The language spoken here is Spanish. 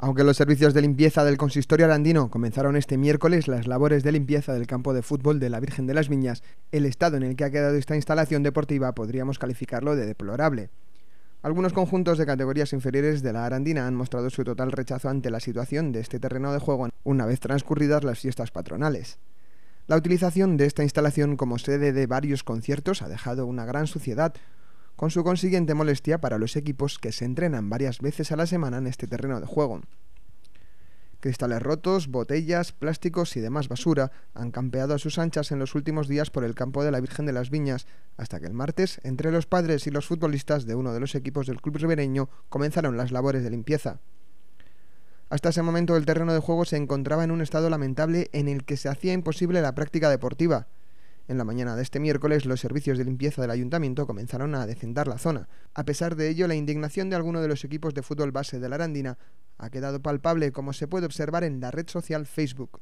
Aunque los servicios de limpieza del consistorio arandino comenzaron este miércoles las labores de limpieza del campo de fútbol de la Virgen de las Viñas, el estado en el que ha quedado esta instalación deportiva podríamos calificarlo de deplorable. Algunos conjuntos de categorías inferiores de la Arandina han mostrado su total rechazo ante la situación de este terreno de juego una vez transcurridas las fiestas patronales. La utilización de esta instalación como sede de varios conciertos ha dejado una gran suciedad, con su consiguiente molestia para los equipos que se entrenan varias veces a la semana en este terreno de juego. Cristales rotos, botellas, plásticos y demás basura han campeado a sus anchas en los últimos días por el campo de la Virgen de las Viñas, hasta que el martes, entre los padres y los futbolistas de uno de los equipos del club ribereño, comenzaron las labores de limpieza. Hasta ese momento el terreno de juego se encontraba en un estado lamentable en el que se hacía imposible la práctica deportiva. En la mañana de este miércoles, los servicios de limpieza del ayuntamiento comenzaron a decentar la zona. A pesar de ello, la indignación de algunos de los equipos de fútbol base de la Arandina ha quedado palpable como se puede observar en la red social Facebook.